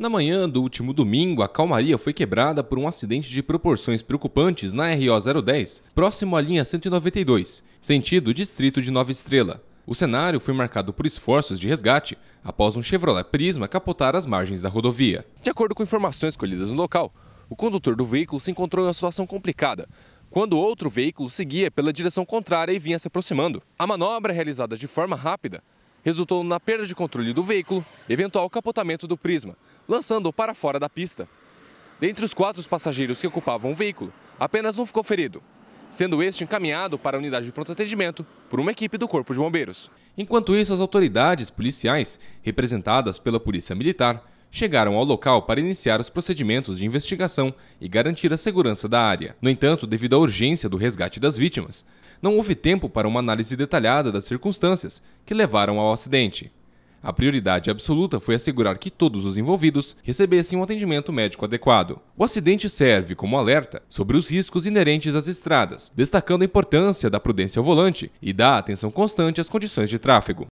Na manhã do último domingo, a calmaria foi quebrada por um acidente de proporções preocupantes na RO010, próximo à linha 192, sentido distrito de Nova Estrela. O cenário foi marcado por esforços de resgate após um Chevrolet Prisma capotar as margens da rodovia. De acordo com informações colhidas no local, o condutor do veículo se encontrou em uma situação complicada, quando outro veículo seguia pela direção contrária e vinha se aproximando. A manobra é realizada de forma rápida resultou na perda de controle do veículo e eventual capotamento do Prisma, lançando-o para fora da pista. Dentre os quatro passageiros que ocupavam o veículo, apenas um ficou ferido, sendo este encaminhado para a unidade de pronto atendimento por uma equipe do Corpo de Bombeiros. Enquanto isso, as autoridades policiais, representadas pela Polícia Militar, chegaram ao local para iniciar os procedimentos de investigação e garantir a segurança da área. No entanto, devido à urgência do resgate das vítimas, não houve tempo para uma análise detalhada das circunstâncias que levaram ao acidente. A prioridade absoluta foi assegurar que todos os envolvidos recebessem um atendimento médico adequado. O acidente serve como alerta sobre os riscos inerentes às estradas, destacando a importância da prudência ao volante e da atenção constante às condições de tráfego.